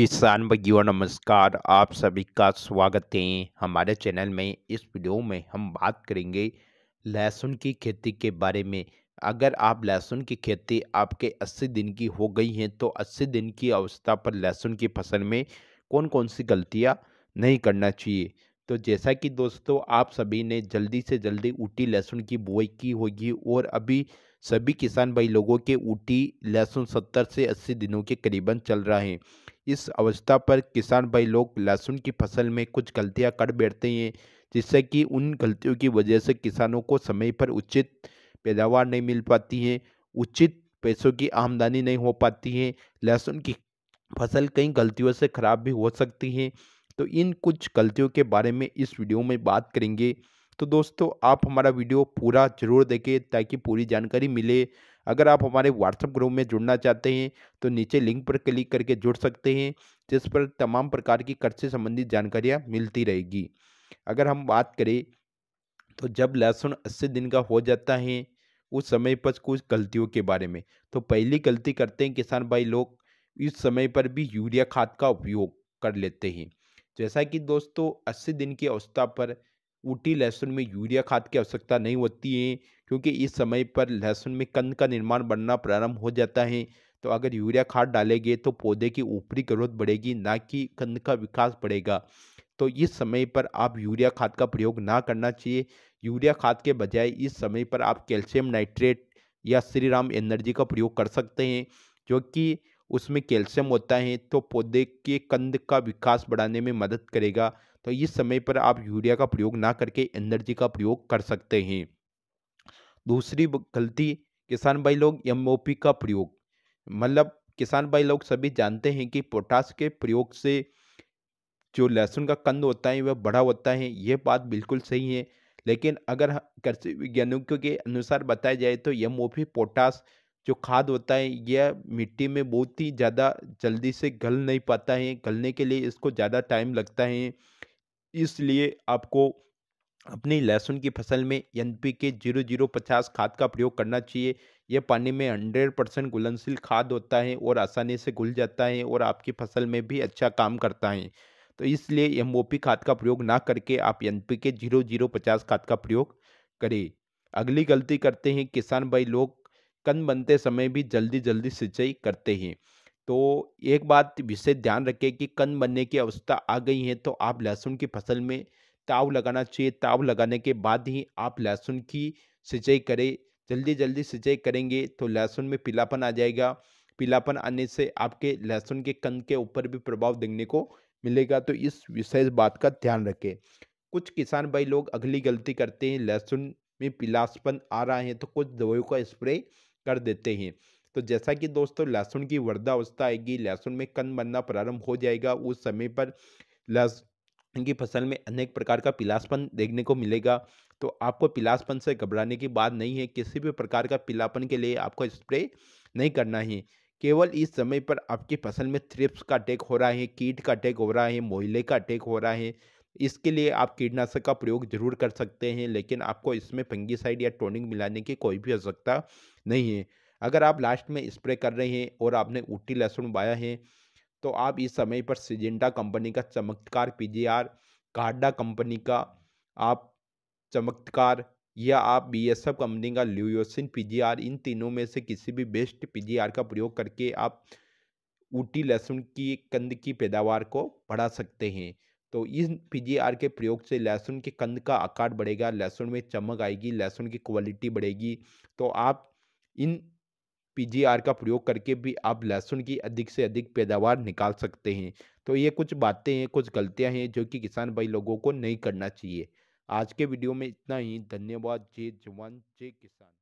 किसान भैया नमस्कार आप सभी का स्वागत है हमारे चैनल में इस वीडियो में हम बात करेंगे लहसुन की खेती के बारे में अगर आप लहसुन की खेती आपके 80 दिन की हो गई है तो 80 दिन की अवस्था पर लहसुन की फसल में कौन कौन सी गलतियां नहीं करना चाहिए तो जैसा कि दोस्तों आप सभी ने जल्दी से जल्दी ऊटी लहसुन की बुआई की होगी और अभी सभी किसान भाई लोगों के ऊटी लहसुन सत्तर से अस्सी दिनों के करीबन चल रहा है इस अवस्था पर किसान भाई लोग लहसुन की फसल में कुछ गलतियां कर बैठते हैं जिससे कि उन गलतियों की वजह से किसानों को समय पर उचित पैदावार नहीं मिल पाती है उचित पैसों की आमदनी नहीं हो पाती है लहसुन की फसल कई गलतियों से ख़राब भी हो सकती है तो इन कुछ गलतियों के बारे में इस वीडियो में बात करेंगे तो दोस्तों आप हमारा वीडियो पूरा जरूर देखें ताकि पूरी जानकारी मिले अगर आप हमारे व्हाट्सएप ग्रुप में जुड़ना चाहते हैं तो नीचे लिंक पर क्लिक करके जुड़ सकते हैं जिस पर तमाम प्रकार की कर्ज से संबंधित जानकारियाँ मिलती रहेगी अगर हम बात करें तो जब लहसुन अस्सी दिन का हो जाता है उस समय पर कुछ गलतियों के बारे में तो पहली गलती करते हैं किसान भाई लोग इस समय पर भी यूरिया खाद का उपयोग कर लेते हैं जैसा कि दोस्तों अस्सी दिन की अवस्था पर ऊटी लहसुन में यूरिया खाद की आवश्यकता नहीं होती है क्योंकि इस समय पर लहसुन में कंद का निर्माण बनना प्रारंभ हो जाता है तो अगर यूरिया खाद डालेंगे तो पौधे की ऊपरी ग्रोथ बढ़ेगी ना कि कंद का विकास बढ़ेगा तो इस समय पर आप यूरिया खाद का प्रयोग ना करना चाहिए यूरिया खाद के बजाय इस समय पर आप कैल्शियम नाइट्रेट या श्रीराम एनर्जी का प्रयोग कर सकते हैं जो कि उसमें कैल्शियम होता है तो पौधे के कंद का विकास बढ़ाने में मदद करेगा तो इस समय पर आप यूरिया का प्रयोग ना करके एनर्जी का प्रयोग कर सकते हैं दूसरी गलती किसान भाई लोग एम का प्रयोग मतलब किसान भाई लोग सभी जानते हैं कि पोटास के प्रयोग से जो लहसुन का कंद होता है वह बड़ा होता है यह बात बिल्कुल सही है लेकिन अगर कृषि वैज्ञानिकों के अनुसार बताया जाए तो ओ पोटास जो खाद होता है यह मिट्टी में बहुत ही ज़्यादा जल्दी से गल नहीं पाता है गलने के लिए इसको ज़्यादा टाइम लगता है इसलिए आपको अपनी लहसुन की फसल में N P K zero zero पचास खाद का प्रयोग करना चाहिए यह पानी में हंड्रेड परसेंट घुलनशील खाद होता है और आसानी से घुल जाता है और आपकी फसल में भी अच्छा काम करता है तो इसलिए एम ओ पी खाद का प्रयोग ना करके आप N P K zero zero पचास खाद का प्रयोग करें अगली गलती करते हैं किसान भाई लोग कन बनते समय भी जल्दी जल्दी सिंचाई करते हैं तो एक बात विशेष ध्यान रखें कि कन बनने की अवस्था आ गई है तो आप लहसुन की फसल में ताव लगाना चाहिए ताव लगाने के बाद ही आप लहसुन की सिंचाई करें जल्दी जल्दी सिंचाई करेंगे तो लहसुन में पीलापन आ जाएगा पीलापन आने से आपके लहसुन के कंद के ऊपर भी प्रभाव देखने को मिलेगा तो इस विशेष बात का ध्यान रखें कुछ किसान भाई लोग अगली गलती करते हैं लहसुन में पीलासपन आ रहा है तो कुछ दवाइयों का स्प्रे कर देते हैं तो जैसा कि दोस्तों लहसुन की अवस्था आएगी लहसुन में कन बनना प्रारंभ हो जाएगा उस समय पर लहसुन की फसल में अनेक प्रकार का पिलासपन देखने को मिलेगा तो आपको पिलासपन से घबराने की बात नहीं है किसी भी प्रकार का पिलापन के लिए आपको स्प्रे नहीं करना है केवल इस समय पर आपकी फसल में थ्रिप्स का अटैक हो रहा है कीट का अटैक हो रहा है मोहल्ले का अटैक हो रहा है इसके लिए आप कीटनाशक का प्रयोग जरूर कर सकते हैं लेकिन आपको इसमें फंगीसाइड या टोनिक मिलाने की कोई भी आवश्यकता नहीं है अगर आप लास्ट में स्प्रे कर रहे हैं और आपने ऊटी लहसुन उबाया है तो आप इस समय पर सिजेंडा कंपनी का चमत्कार पीजीआर कार्डा कंपनी का आप चमत्कार या आप बी एस एफ कंपनी का जी पीजीआर इन तीनों में से किसी भी बेस्ट पीजीआर का प्रयोग करके आप ऊटी लहसुन की कंद की पैदावार को बढ़ा सकते हैं तो इस पीजीआर के प्रयोग से लहसुन के कंद का आकार बढ़ेगा लहसुन में चमक आएगी लहसुन की क्वालिटी बढ़ेगी तो आप इन पीजीआर का प्रयोग करके भी आप लहसुन की अधिक से अधिक पैदावार निकाल सकते हैं तो ये कुछ बातें हैं कुछ गलतियां हैं जो कि किसान भाई लोगों को नहीं करना चाहिए आज के वीडियो में इतना ही धन्यवाद जय जवान जय किसान